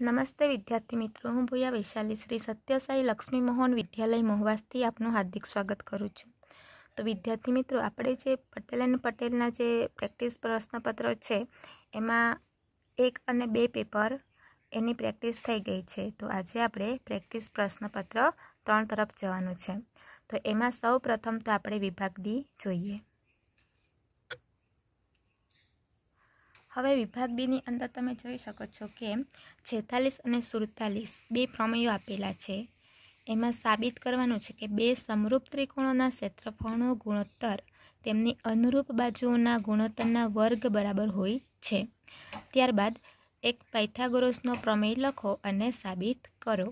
નમસ્તે વિદ્યાર્થી મિત્રો હું ભૂયા વૈશાલી શ્રી સત્યસાઈ લક્ષ્મી મોહન વિદ્યાલય મોહવાસથી આપનું હાર્દિક સ્વાગત કરું છું તો વિદ્યાર્થી મિત્રો આપણે જે પટેલ અને પટેલના જે પ્રેક્ટિસ પ્રશ્નપત્ર છે એમાં એક અને બે પેપર એની પ્રેક્ટિસ થઈ ગઈ છે તો આજે આપણે પ્રેક્ટિસ પ્રશ્નપત્ર ત્રણ તરફ જવાનું છે તો એમાં સૌ પ્રથમ તો આપણે વિભાગ ડી જોઈએ હવે વિભાગ ડીની અંદર તમે જોઈ શકો છો કે છેતાલીસ અને સુડતાલીસ બે પ્રમેયો આપેલા છે એમાં સાબિત કરવાનું છે કે બે સમરૂપ ત્રિકોણોના ક્ષેત્રફળનો ગુણોત્તર તેમની અનુરૂપ બાજુઓના ગુણોત્તરના વર્ગ બરાબર હોય છે ત્યારબાદ એક પાયથાગોરસનો પ્રમેય લખો અને સાબિત કરો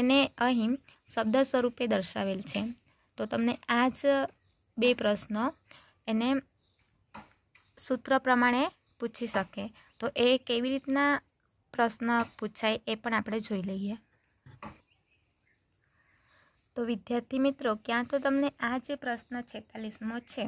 એને અહીં શબ્દ સ્વરૂપે દર્શાવેલ છે તો તમને આ જ બે પ્રશ્નો એને સૂત્ર પ્રમાણે પૂછી શકે તો એ કેવી રીતના પ્રશ્ન પૂછાય એ પણ આપણે જોઈ લઈએ તો વિદ્યાર્થી મિત્રો ક્યાં તો તમને આ જે પ્રશ્ન છેતાલીસમો છે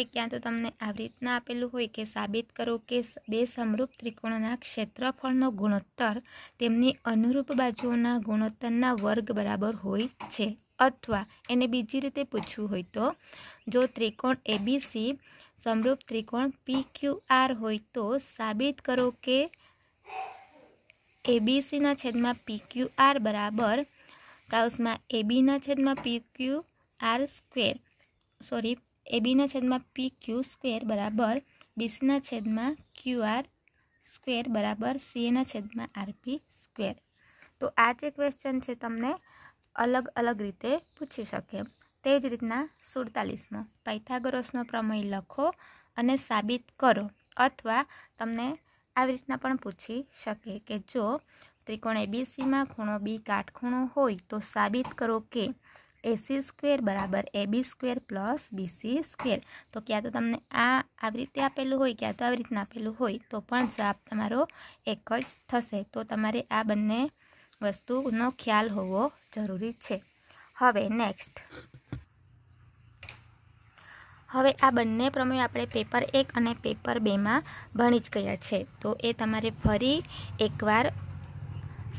એ ક્યાં તો તમને આવી રીતના આપેલું હોય કે સાબિત કરો કે બે સમરૂપ ત્રિકોણના ક્ષેત્રફળનો ગુણોત્તર તેમની અનુરૂપ બાજુઓના ગુણોત્તરના વર્ગ બરાબર હોય છે અથવા એને બીજી રીતે પૂછવું હોય તો જો ત્રિકોણ એબીસી સમરૂપ ત્રિકોણ પી ક્યુ આર હોય તો સાબિત કરો કે એબીસીના છેદમાં પી ક્યુ આર બરાબર કાઉસમાં એબીના છેદમાં P Q R square sorry એબીના છેદમાં પી ક્યુ સ્ક્વેર બરાબર બીસીના છેદમાં ક્યુ આર સ્ક્વેર બરાબર સીએના છેદમાં આરપી સ્ક્વેર તો આ જે ક્વેશ્ચન છે તમને અલગ અલગ રીતે પૂછી શકે તે જ રીતના સુડતાલીસમો પાયથાગોરસનો પ્રમેય લખો અને સાબિત કરો અથવા તમને આવી રીતના પણ પૂછી શકે કે જો ત્રિકોણ એબીસીમાં ખૂણો બી કાટખૂણો હોય તો સાબિત કરો કે એસી સ્ક્વેર બરાબર AB square plus BC square તો ક્યાં તો તમને આ આવી રીતે આપેલું હોય ક્યાં તો આવી રીતના આપેલું હોય તો પણ જવાબ તમારો એક જ થશે તો તમારે આ બંને વસ્તુનો ખ્યાલ હોવો જરૂરી છે હવે નેક્સ્ટ હવે આ બંને પ્રમેય આપણે પેપર એક અને પેપર બેમાં ભણી જ ગયા છે તો એ તમારે ફરી એકવાર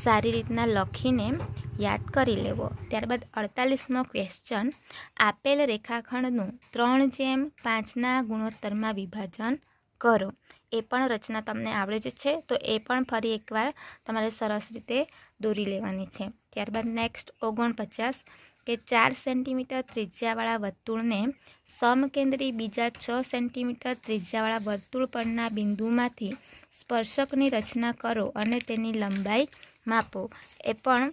સારી રીતના લખીને યાદ કરી લેવો ત્યારબાદ અડતાલીસમો ક્વેશ્ચન આપેલ રેખાખંડનું ત્રણ જેમ પાંચના ગુણોત્તરમાં વિભાજન કરો એ પણ રચના તમને આવડે જ છે તો એ પણ ફરી એકવાર તમારે સરસ રીતે દોરી લેવાની છે ત્યારબાદ નેક્સ્ટ ઓગણપચાસ કે ચાર સેન્ટીમીટર ત્રિજ્યાવાળા વર્તુળને સમકેન્દ્રી બીજા છ સેન્ટીમીટર ત્રિજ્યાવાળા વર્તુળ પરના બિંદુમાંથી સ્પર્શકની રચના કરો અને તેની લંબાઈ માપો એ પણ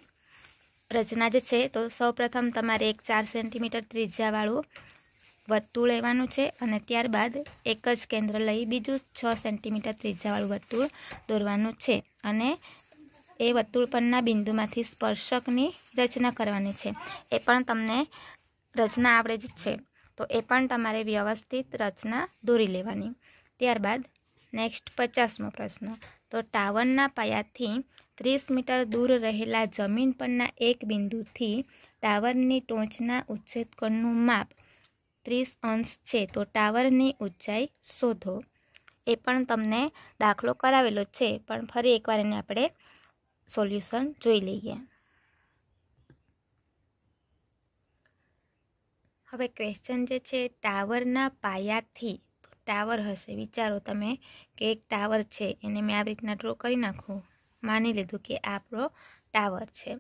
રચના જે છે તો સૌપ્રથમ તમારે એક ચાર સેન્ટીમીટર ત્રિજ્યાવાળું વર્તુળ લેવાનું છે અને ત્યારબાદ એક જ કેન્દ્ર લઈ બીજું છ સેન્ટીમીટર ત્રિજ્યાવાળું વર્તુળ દોરવાનું છે અને એ વર્તુળ પરના બિંદુમાંથી સ્પર્શકની રચના કરવાની છે એ પણ તમને રચના આવડે જ છે તો એ પણ તમારે વ્યવસ્થિત રચના દોરી લેવાની ત્યારબાદ નેક્સ્ટ પચાસમો પ્રશ્ન તો ટાવરના પાયાથી ત્રીસ મીટર દૂર રહેલા જમીન પરના એક બિંદુથી ટાવરની ટોચના ઉચ્છેદકણનું માપ ત્રીસ અંશ છે તો ટાવરની ઊંચાઈ શોધો એ પણ તમને દાખલો કરાવેલો છે પણ ફરી એકવાર એને આપણે સોલ્યુશન જોઈ લઈએ હવે ક્વેશ્ચન જે છે ટાવરના પાયાથી તો ટાવર હશે વિચારો તમે કે એક ટાવર છે એને મેં આવી રીતના ડ્રો કરી નાખું માની લીધું કે આપણો ટાવર છે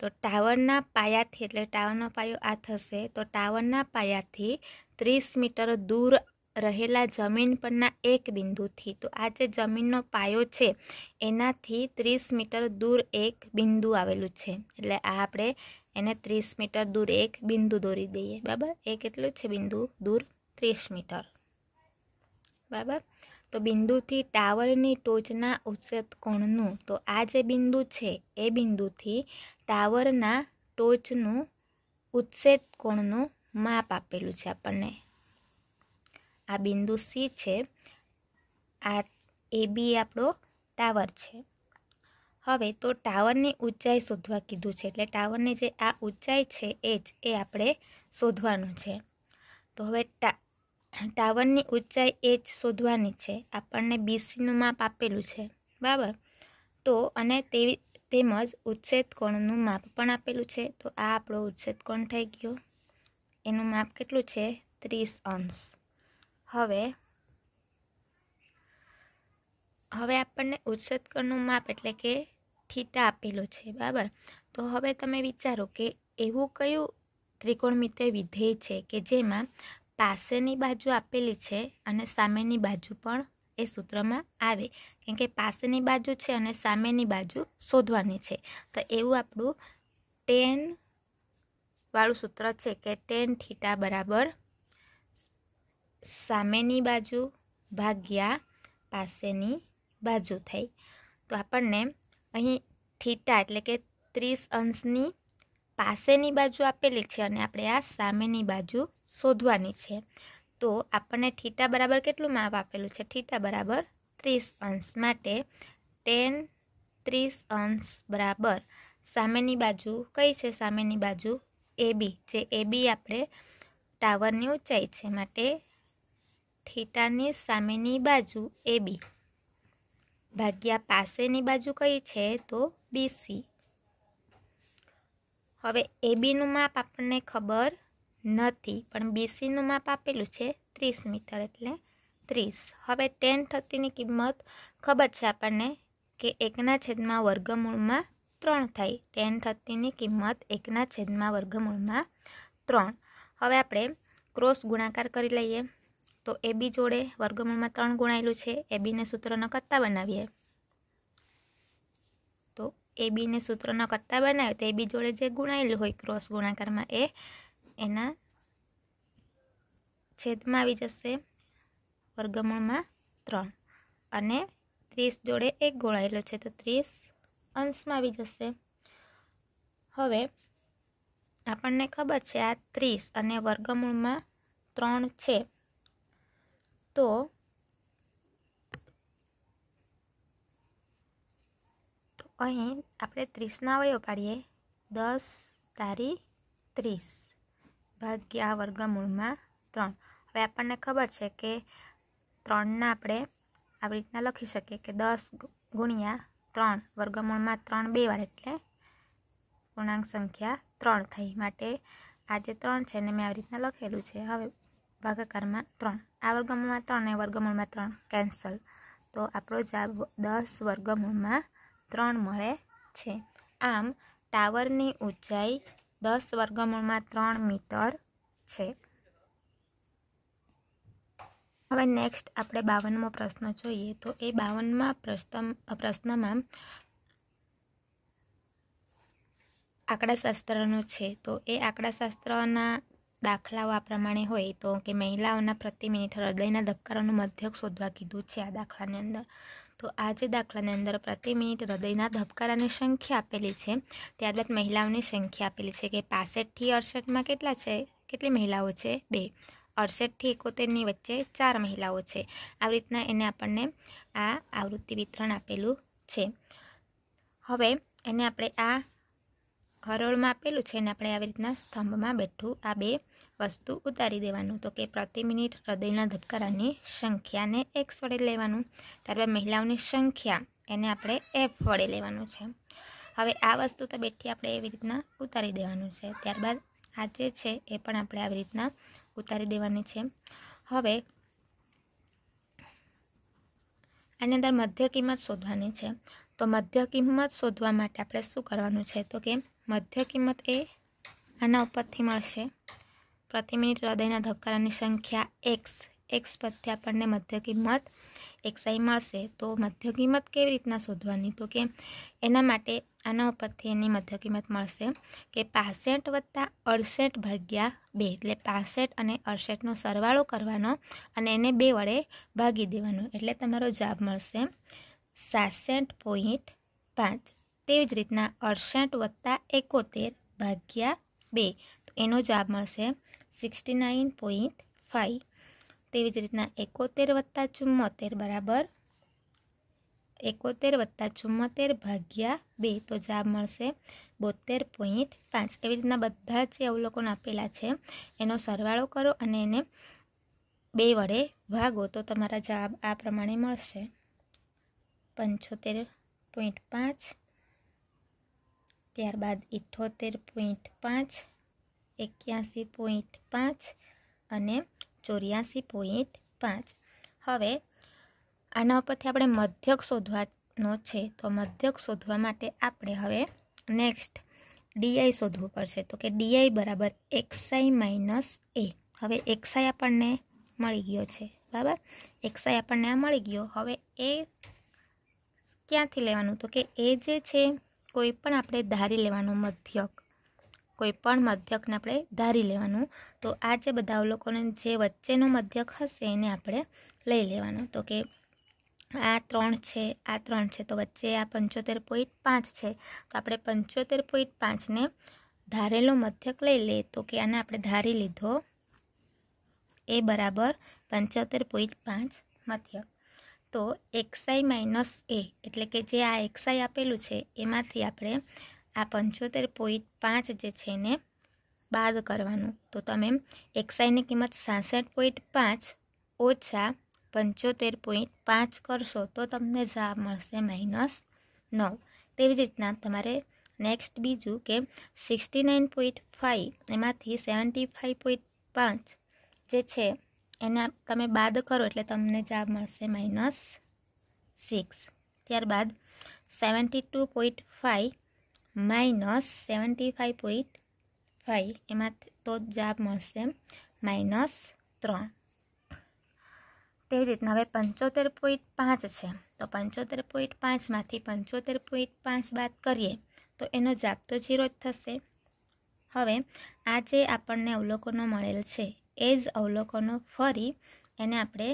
તો ટાવરના પાયાથી એટલે ટાવરનો પાયો આ થશે તો ટાવરના પાયાથી ત્રીસ મીટર દૂર રહેલા જમીન પરના એક બિંદુથી તો આ જે જમીનનો પાયો છે એનાથી ત્રીસ મીટર દૂર એક બિંદુ આવેલું છે એટલે આ આપણે એને ત્રીસ મીટર દૂર એક બિંદુ દોરી દઈએ બરાબર એ કેટલું છે બિંદુ દૂર ત્રીસ મીટર બરાબર તો બિંદુથી ટાવરની ટોચના ઉચ્ચત કોણનું તો આ જે બિંદુ છે એ બિંદુથી ટાવરના ટોચનું ઉચ્છેદ કોણનું માપ આપેલું છે આપણને આ બિંદુ સી છે આ એ બી આપણો ટાવર છે હવે તો ટાવરની ઊંચાઈ શોધવા કીધું છે એટલે ટાવરની જે આ ઊંચાઈ છે એચ એ આપણે શોધવાનું છે તો હવે ટાવરની ઊંચાઈ એ જ શોધવાની છે આપણને બીસીનું માપ આપેલું છે બરાબર તો અને તેવી તેમજ ઉચ્છેદ કોણનું માપ પણ આપેલું છે તો આ આપણો ઉચ્છેદ કોણ થઈ ગયો એનું માપ કેટલું છે ત્રીસ અંશ હવે હવે આપણને ઉત્સર્ગનું માપ એટલે કે થીટા આપેલું છે બરાબર તો હવે તમે વિચારો કે એવું કયું ત્રિકોણમિતિય વિધેય છે કે જેમાં પાસેની બાજુ આપેલી છે અને સામેની બાજુ પણ એ સૂત્રમાં આવે કેમ કે પાસેની બાજુ છે અને સામેની બાજુ શોધવાની છે તો એવું આપણું ટેન વાળું સૂત્ર છે કે ટેન થીટા બરાબર સામેની બાજુ ભાગ્યા પાસેની બાજુ થઈ તો આપણને અહીં થીટા એટલે કે ત્રીસ અંશની પાસેની બાજુ આપેલી છે અને આપણે આ સામેની બાજુ શોધવાની છે તો આપણને થીટા બરાબર કેટલું માપ આપેલું છે થીટા બરાબર ત્રીસ અંશ માટે ટેન ત્રીસ અંશ બરાબર સામેની બાજુ કઈ છે સામેની બાજુ એબી જે એબી આપણે ટાવરની ઊંચાઈ છે માટે થીટાની સામેની બાજુ એ બી ભાગ્યા પાસેની બાજુ કઈ છે તો બીસી હવે એ બીનું માપ આપણને ખબર નથી પણ બીસીનું માપ આપેલું છે ત્રીસ મીટર એટલે ત્રીસ હવે ટેન થર્ટીની કિંમત ખબર છે આપણને કે એકના છેદમાં વર્ગમૂળમાં ત્રણ થાય ટેન થર્ટીની કિંમત એકના છેદમાં વર્ગમૂળમાં ત્રણ હવે આપણે ક્રોસ ગુણાકાર કરી લઈએ તો એ બી જોડે વર્ગમૂળમાં ત્રણ ગુણાયેલું છે એ બીને સૂત્રનો કત્તા બનાવીએ તો એ બીને સૂત્રનો કત્તા બનાવે તો એ બી જોડે જે ગુણાયેલું હોય ક્રોસ ગુણાકારમાં એ એના છેદમાં આવી જશે વર્ગમૂળમાં ત્રણ અને ત્રીસ જોડે એક ગુણાયેલો છે તો ત્રીસ અંશમાં આવી જશે હવે આપણને ખબર છે આ ત્રીસ અને વર્ગમૂળમાં ત્રણ છે તો અહીં આપણે ત્રીસના અવયવ પાડીએ દસ તારી ત્રીસ ભાગ્યા વર્ગમૂળમાં ત્રણ હવે આપણને ખબર છે કે ત્રણના આપણે આવી રીતના લખી શકીએ કે દસ ગુણ્યા ત્રણ વર્ગમૂળમાં ત્રણ બે વાર એટલે પૂર્ણાંક સંખ્યા ત્રણ થઈ માટે આ જે ત્રણ છે એને મેં આવી રીતના લખેલું છે હવે ભાગાકારમાં ત્રણ આ વર્ગમૂળમાં ત્રણ અને વર્ગમૂળમાં ત્રણ કેન્સલ તો આપણો જવાબ દસ વર્ગમૂળમાં ત્રણ મળે છે આમ ટાવરની ઊંચાઈ દસ વર્ગમૂળમાં ત્રણ મીટર છે હવે નેક્સ્ટ આપણે બાવનમો પ્રશ્ન જોઈએ તો એ બાવનમાં પ્રશ્ન પ્રશ્નમાં આંકડાશાસ્ત્રનો છે તો એ આંકડાશાસ્ત્રના દાખલાઓ આ પ્રમાણે હોય તો કે મહિલાઓના પ્રતિ મિનિટ હૃદયના ધબકારાનું મધ્યક શોધવા કીધું છે આ દાખલાની અંદર તો આ જે દાખલાની અંદર પ્રતિ મિનિટ હૃદયના ધબકારાની સંખ્યા આપેલી છે ત્યારબાદ મહિલાઓની સંખ્યા આપેલી છે કે પાસઠથી અડસઠમાં કેટલા છે કેટલી મહિલાઓ છે બે અડસઠથી એકોતેરની વચ્ચે ચાર મહિલાઓ છે આવી રીતના એને આપણને આ આવૃત્તિ વિતરણ આપેલું છે હવે એને આપણે આ હરોળમાં આપેલું છે અને આપણે આવી રીતના સ્તંભમાં બેઠું આ બે વસ્તુ ઉતારી દેવાનું તો કે પ્રતિ મિનિટ હૃદયના ધબકારાની સંખ્યાને એક્સ વડે લેવાનું ત્યારબાદ મહિલાઓની સંખ્યા એને આપણે એફ વડે લેવાનું છે હવે આ વસ્તુ તો બેઠી આપણે એવી રીતના ઉતારી દેવાનું છે ત્યારબાદ આ જે છે એ પણ આપણે આવી રીતના ઉતારી દેવાની છે હવે આની અંદર મધ્ય કિંમત શોધવાની છે તો મધ્ય કિંમત શોધવા માટે આપણે શું કરવાનું છે તો કે મધ્ય કિંમત એ આના ઉપરથી મળશે પ્રતિ મિનિટ હૃદયના ધબકારાની સંખ્યા એક્સ એક્સ પરથી આપણને મધ્ય કિંમત એક્સઆઈ મળશે તો મધ્ય કિંમત કેવી રીતના શોધવાની તો કે એના માટે આના ઉપરથી એની મધ્ય કિંમત મળશે કે પાસઠ વત્તા અડસઠ ભાગ્યા બે એટલે પાસઠ અને અડસઠનો સરવાળો કરવાનો અને એને બે વડે ભાગી દેવાનો એટલે તમારો જવાબ મળશે સાસઠ પોઈન્ટ પાંચ તેવી જ રીતના અડસઠ વત્તા એકોતેર ભાગ્યા બે એનો જવાબ મળશે સિક્સટી નાઇન પોઈન્ટ ફાઇવ તેવી જ રીતના એકોતેર વત્તા ચુમ્મોતેર બરાબર એકોતેર વત્તા ચુમ્મોતેર ભાગ્યા બે તો જવાબ મળશે બોતેર પોઈન્ટ પાંચ એવી રીતના બધા જે અવલોકન આપેલા છે એનો સરવાળો કરો અને એને બે વડે ભાગો તો તમારા જવાબ આ પ્રમાણે મળશે પંચોતેર પોઈન્ટ પાંચ ત્યારબાદ ઇઠોતેર પોઈન્ટ પાંચ એક્યાસી પોઈન્ટ પાંચ અને ચોર્યાસી પોઈન્ટ પાંચ હવે આના ઉપરથી આપણે મધ્યક શોધવાનો છે તો મધ્યક શોધવા માટે આપણે હવે નેક્સ્ટ ડીઆઈ શોધવું પડશે તો કે ડીઆઈ બરાબર એક્સઆઈ માઇનસ એ હવે એક્સઆઈ આપણને મળી ગયો છે બરાબર એક્સઆઈ આપણને આ મળી ગયો હવે એ ક્યાંથી લેવાનું તો કે એ જે છે કોઈ પણ આપણે ધારી લેવાનું મધ્યક કોઈ પણ મધ્યકને આપણે ધારી લેવાનું તો આ જે બધા અવલોકોને જે વચ્ચેનો મધ્યક હશે એને આપણે લઈ લેવાનું તો કે આ ત્રણ છે આ ત્રણ છે તો વચ્ચે આ પંચોતેર પોઈન્ટ પાંચ છે તો આપણે પંચોતેર પોઈન્ટ પાંચને ધારેલો મધ્યક લઈ લઈએ તો કે આને આપણે ધારી લીધો એ બરાબર પંચોતેર પોઈન્ટ પાંચ મધ્યક તો એક્સઆઈ માઇનસ એ એટલે કે જે આ એક્સઆઈ આપેલું છે એમાંથી આપણે આ પંચોતેર પોઈન્ટ પાંચ જે છે એને બાદ કરવાનું તો તમે એક્સાઈની કિંમત સાસઠ પોઈન્ટ પાંચ ઓછા પંચોતેર પોઈન્ટ પાંચ કરશો તો તમને જવાબ મળશે માઇનસ નવ તેવી જ રીતના તમારે નેક્સ્ટ બીજું કે સિક્સટી નાઇન પોઈન્ટ ફાઇવ એમાંથી સેવન્ટી ફાઇવ પોઈન્ટ પાંચ જે છે એને તમે બાદ કરો એટલે તમને જવાબ મળશે માઇનસ સિક્સ ત્યારબાદ seventy two point five minus seventy five point five એમાં તો જવાબ મળશે માઇનસ ત્રણ તેવી રીતના હવે પંચોતેર પોઈન્ટ પાંચ છે તો પંચોતેર પોઈન્ટ પાંચમાંથી પંચોતેર પોઈન્ટ પાંચ બાદ કરીએ તો એનો જાપ તો ઝીરો જ થશે હવે આ જે આપણને અવલોકનો મળેલ છે એ જ અવલોકનો ફરી એને આપણે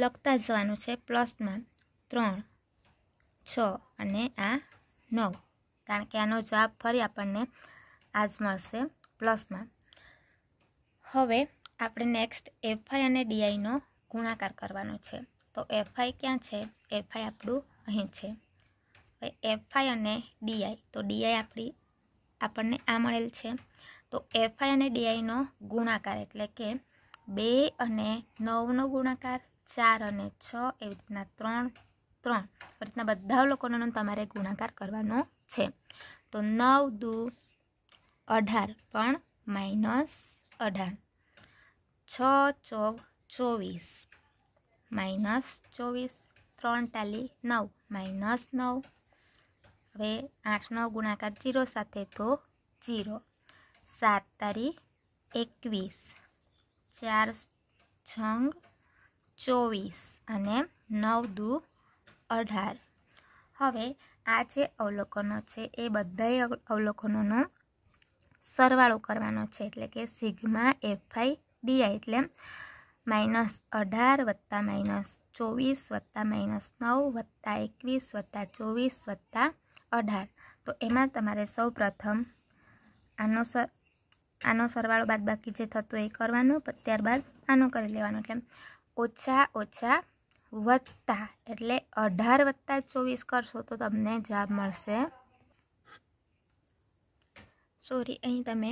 લખતા જવાનું છે પ્લસમાં ત્રણ છ અને આ નવ કારણ કે આનો જવાબ ફરી આપણને આ જ મળશે પ્લસમાં હવે આપણે નેક્સ્ટ એફઆઈ અને ડીઆઈનો ગુણાકાર કરવાનો છે તો એફઆઈ ક્યાં છે એફઆઈ આપણું અહીં છે એફઆઈ અને ડીઆઈ તો ડીઆઈ આપણી આપણને આ મળેલ છે તો એફઆઈ અને ડીઆઈનો ગુણાકાર એટલે કે બે અને નવનો ગુણાકાર ચાર અને છ એવી રીતના ત્રણ ત્રણ રીતના બધા લોકોનો તમારે ગુણાકાર કરવાનો છે તો નવ દુ અઢાર પણ માઇનસ અઢાર છ ચોગ ચોવીસ માઇનસ ચોવીસ ત્રણ ટાલી નવ માઇનસ નવ હવે આઠનો ગુણાકાર જીરો સાથે તો જીરો સાત તારી એકવીસ ચાર છંગ ચોવીસ અને નવ દુ અઢાર હવે આ જે અવલોકનો છે એ બધાય અવલોકનોનો સરવાળો કરવાનો છે એટલે કે સિગ્મા એફઆઈ ડીઆઈ એટલે માઇનસ અઢાર વત્તા માઇનસ ચોવીસ વત્તા માઇનસ નવ વત્તા એકવીસ વત્તા ચોવીસ વત્તા અઢાર તો એમાં તમારે સૌ પ્રથમ આનો સર આનો સરવાળો બાદ બાકી જે થતો એ કરવાનો ત્યારબાદ આનો કરી લેવાનો એટલે ઓછા ઓછા વત્તા એટલે અઢાર વત્તા ચોવીસ કરશો તો તમને જવાબ મળશે સોરી અહીં તમે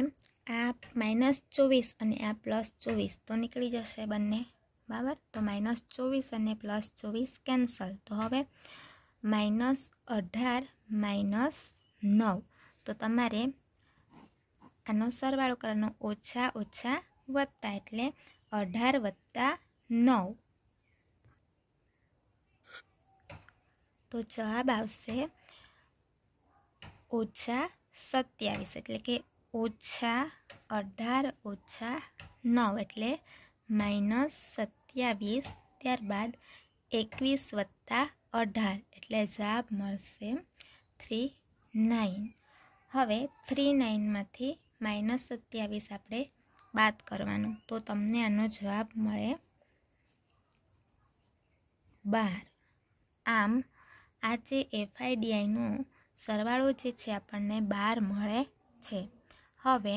આ માઇનસ ચોવીસ અને આ પ્લસ ચોવીસ તો નીકળી જશે બંને બરાબર તો માઇનસ ચોવીસ અને પ્લસ ચોવીસ કેન્સલ તો હવે માઇનસ અઢાર માઇનસ નવ તો તમારે આનો સરવાળો કરવાનો ઓછા ઓછા વત્તા એટલે અઢાર વત્તા નવ તો જવાબ આવશે ઓછા સત્યાવીસ એટલે કે ઓછા અઢાર ઓછા નવ એટલે માઇનસ સત્યાવીસ ત્યારબાદ એકવીસ વત્તા અઢાર એટલે જવાબ મળશે થ્રી નાઇન હવે થ્રી નાઇનમાંથી માઇનસ સત્યાવીસ આપણે બાદ કરવાનું તો તમને આનો જવાબ મળે બાર આમ આ જે એફઆઈડીઆઈનો સરવાળો જે છે આપણને બાર મળે છે હવે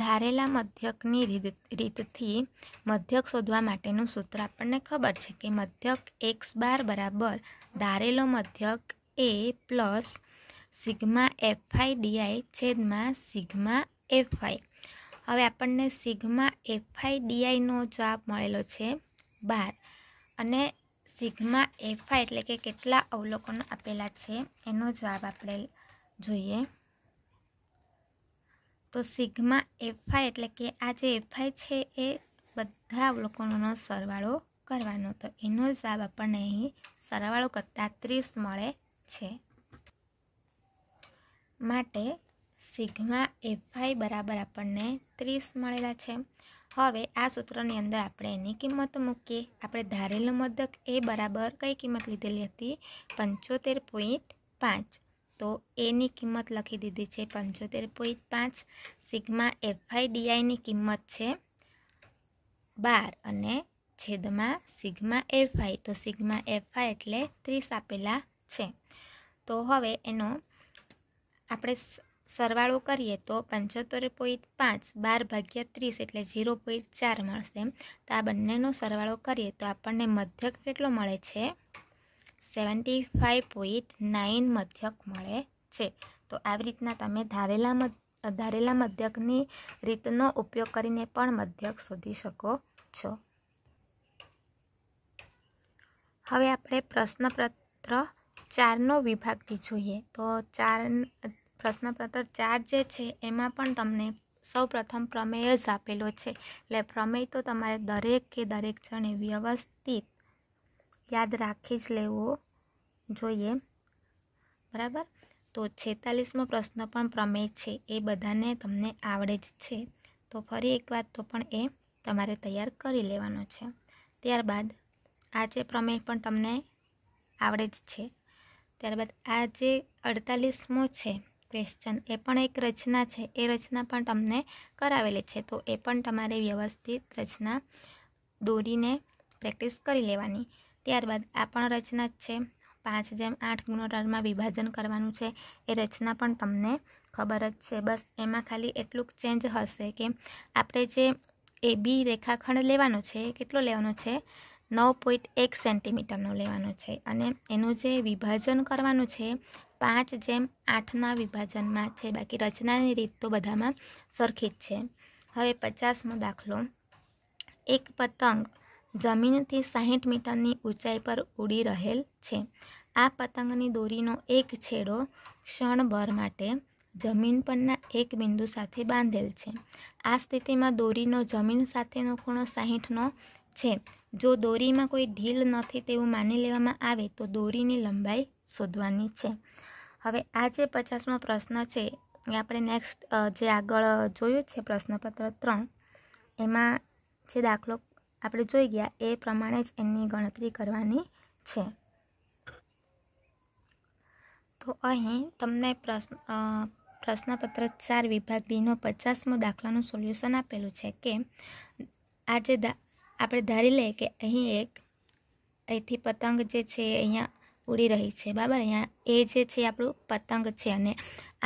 ધારેલા મધ્યકની રીત રીતથી મધ્યક શોધવા માટેનું સૂત્ર આપણને ખબર છે કે મધ્યક એક્સ બાર બરાબર ધારેલો મધ્યક એ પ્લસ સિગ્મા એફઆઈડીઆઈ છેદમાં સિગ્મા એફઆઈ હવે આપણને સિગ્મા એફઆઈડીઆઈનો જવાબ મળેલો છે બાર અને સિગ્મા એફા એટલે કે કેટલા અવલોકનો આપેલા છે એનો જવાબ આપણે જોઈએ તો સિગ્મા એફઆઈ એટલે કે આ જે એફઆઈ છે એ બધા અવલોકનોનો સરવાળો કરવાનો તો એનો જવાબ આપણને અહીં સરવાળો કરતાં ત્રીસ મળે છે માટે સિગ્મા એફઆઈ બરાબર આપણને ત્રીસ મળેલા છે હવે આ સૂત્રની અંદર આપણે એની કિંમત મૂકીએ આપણે ધારેલું મદક એ બરાબર કઈ કિંમત લીધેલી હતી પંચોતેર પોઈન્ટ પાંચ તો એની કિંમત લખી દીધી છે પંચોતેર પોઈન્ટ પાંચ સિગ્મા એફઆઈ ડીઆઈની કિંમત છે બાર અને છેદમાં સિગ્મા એફઆઈ તો સિગ્મા એફઆઈ એટલે ત્રીસ આપેલા છે તો હવે એનો આપણે સરવાળો કરીએ તો પંચોતેર પોઈન્ટ પાંચ બાર ભાગ્યા ત્રીસ એટલે ઝીરો પોઈન્ટ ચાર મળશે તો આ બંનેનો સરવાળો કરીએ તો આપણને મધ્યક કેટલો મળે છે સેવન્ટી ફાઇવ પોઈન્ટ નાઇન મધ્યક મળે છે તો આવી રીતના તમે ધારેલા મધ ધારેલા મધ્યકની રીતનો ઉપયોગ કરીને પણ મધ્યક શોધી શકો છો હવે આપણે પ્રશ્નપત્ર ચારનો વિભાગથી જોઈએ તો ચાર પ્રશ્નપત્ર ચાર જે છે એમાં પણ તમને સૌ પ્રથમ પ્રમેય જ આપેલો છે એટલે પ્રમેય તો તમારે દરેક કે દરેક જણે વ્યવસ્થિત યાદ રાખી જ લેવો જોઈએ બરાબર તો છેતાલીસમો પ્રશ્ન પણ પ્રમેય છે એ બધાને તમને આવડે જ છે તો ફરી એક વાત તો પણ એ તમારે તૈયાર કરી લેવાનો છે ત્યારબાદ આજે પ્રમેય પણ તમને આવડે જ છે ત્યારબાદ આજે અડતાલીસમો છે ક્વેશ્ચન એ પણ એક રચના છે એ રચના પણ તમને કરાવેલી છે તો એ પણ તમારે વ્યવસ્થિત રચના દોરીને પ્રેક્ટિસ કરી લેવાની ત્યારબાદ આ પણ રચના જ છે પાંચ જેમ આઠ ગુણોત્તરમાં વિભાજન કરવાનું છે એ રચના પણ તમને ખબર જ છે બસ એમાં ખાલી એટલું ચેન્જ હશે કે આપણે જે એ બી રેખાખંડ લેવાનો છે કેટલો લેવાનો છે નવ પોઈન્ટ એક સેન્ટીમીટરનું લેવાનું છે અને એનું જે વિભાજન કરવાનું છે પાંચ જેમ આઠના વિભાજનમાં છે બાકી રચનાની રીત તો બધામાં સરખી જ છે હવે પચાસમો દાખલો એક પતંગ જમીનથી સાહીઠ મીટરની ઊંચાઈ પર ઉડી રહેલ છે આ પતંગની દોરીનો એક છેડો ક્ષણભર માટે જમીન પરના એક બિંદુ સાથે બાંધેલ છે આ સ્થિતિમાં દોરીનો જમીન સાથેનો ખૂણો સાહીઠનો છે જો દોરીમાં કોઈ ઢીલ નથી તેવું માની લેવામાં આવે તો દોરીની લંબાઈ શોધવાની છે હવે આ જે પચાસમો પ્રશ્ન છે એ આપણે નેક્સ્ટ જે આગળ જોયું છે પ્રશ્નપત્ર ત્રણ એમાં જે દાખલો આપણે જોઈ ગયા એ પ્રમાણે જ એની ગણતરી કરવાની છે તો અહીં તમને પ્રશ્ન પ્રશ્નપત્ર ચાર વિભાગ ડીનો પચાસમો દાખલાનું સોલ્યુશન આપેલું છે કે આજે આપણે ધારી લઈએ કે અહીં એક અહીંથી પતંગ જે છે અહીંયા ઉડી રહી છે બરાબર અહીંયા એ જે છે આપણું પતંગ છે અને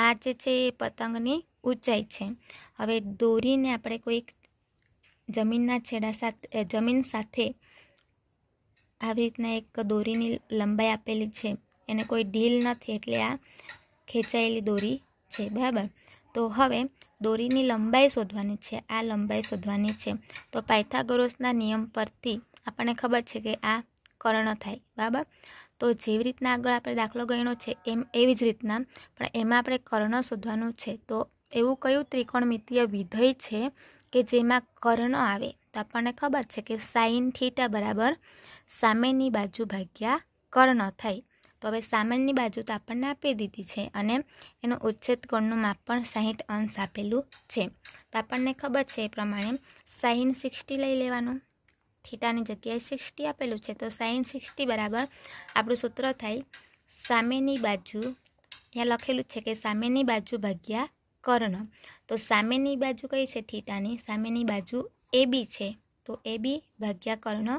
આ જે છે એ પતંગની ઊંચાઈ છે હવે દોરીને આપણે કોઈક જમીનના છેડા સાથે જમીન સાથે આવી રીતના એક દોરીની લંબાઈ આપેલી છે એને કોઈ ઢીલ નથી એટલે આ ખેંચાયેલી દોરી છે બરાબર તો હવે દોરીની લંબાઈ શોધવાની છે આ લંબાઈ શોધવાની છે તો પાયથાગોરસના નિયમ પરથી આપણને ખબર છે કે આ કર્ણ થાય બરાબર તો જેવી રીતના આગળ આપણે દાખલો ગણ્યો છે એમ એવી જ રીતના પણ એમાં આપણે કર્ણ શોધવાનું છે તો એવું કયું ત્રિકોણમિતીય વિધેય છે કે જેમાં કર્ણ આવે તો આપણને ખબર છે કે સાઇન થીટા બરાબર સામેની બાજુ ભાગ્યા કર્ણ થાય હવે સામાનની બાજુ તો આપણને આપી દીધી છે અને એનો ઉચ્છેદ કોણનું માપ પણ સાહીઠ અંશ આપેલું છે તો આપણને ખબર છે એ પ્રમાણે સાઈન સિક્સટી લઈ લેવાનું થીટાની જગ્યાએ સિક્સટી આપેલું છે તો સાઈન સિક્સટી બરાબર આપણું સૂત્ર થાય સામેની બાજુ અહીંયા લખેલું છે કે સામેની બાજુ ભાગ્યા કર્ણ તો સામેની બાજુ કઈ છે થીટાની સામેની બાજુ એ છે તો એ ભાગ્યા કર્ણ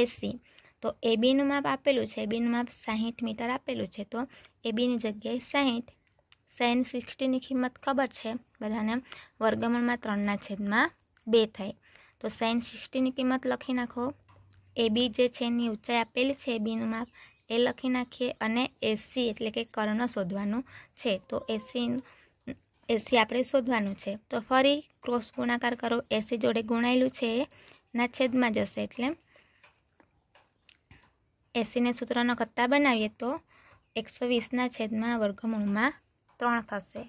એસી તો એ બીનું માપ આપેલું છે બીનું માપ સાહીઠ મીટર આપેલું છે તો એ બીની જગ્યાએ સાહીઠ સાઇન સિક્સટીની કિંમત ખબર છે બધાને વર્ગમૂળમાં ત્રણના છેદમાં બે થાય તો સાઇન સિક્સટીની કિંમત લખી નાખો એ બી જે છે એની ઊંચાઈ આપેલી છે એ બીનું માપ એ લખી નાખીએ અને એસી એટલે કે કર્ણ શોધવાનું છે તો એસી એસી આપણે શોધવાનું છે તો ફરી ક્રોસ ગુણાકાર કરો એસી જોડે ગુણાયેલું છે એના છેદમાં જશે એટલે એસીને સૂત્રનો કત્તા બનાવીએ તો એકસો વીસના છેદમાં વર્ગમૂળમાં ત્રણ થશે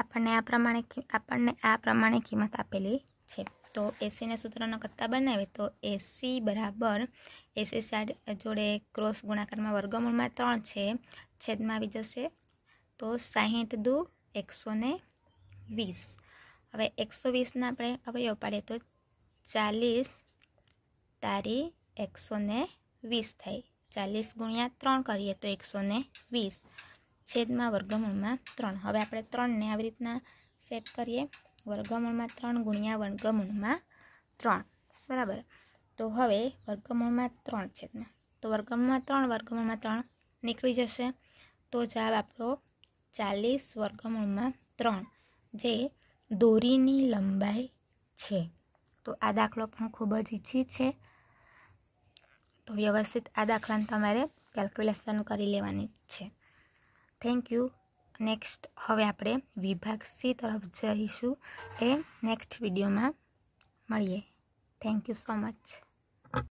આપણને આ પ્રમાણે આપણને આ પ્રમાણે કિંમત આપેલી છે તો એસીને સૂત્રનો કત્તા બનાવીએ તો એસી બરાબર એસી સાડ જોડે ક્રોસ ગુણાકારમાં વર્ગમૂળમાં ત્રણ છે છેદમાં આવી જશે તો સાહીઠ દુ એકસો ને વીસ હવે એકસો વીસના આપણે અવયવ પાડીએ તો ચાલીસ તારી એકસો ને વીસ થાય ચાલીસ ગુણ્યા ત્રણ કરીએ તો એકસો ને વીસ છેદમાં વર્ગમૂળમાં ત્રણ હવે આપણે ત્રણને આવી રીતના સેટ કરીએ વર્ગમૂળમાં ત્રણ ગુણ્યા વર્ગમૂળમાં ત્રણ બરાબર તો હવે વર્ગમૂળમાં ત્રણ છેદમાં તો વર્ગમૂળમાં ત્રણ વર્ગમૂળમાં ત્રણ નીકળી જશે તો જવાબ આપણો ચાલીસ વર્ગમૂળમાં ત્રણ જે દોરીની લંબાઈ છે તો આ દાખલો પણ ખૂબ જ ઈચ્છી છે તો વ્યવસ્થિત આ દાખલાને તમારે કેલ્ક્યુલેશન કરી લેવાની છે થેન્ક યુ નેક્સ્ટ હવે આપણે વિભાગ સી તરફ જઈશું એ નેક્સ્ટ વિડીયોમાં મળીએ થેન્ક યુ સો મચ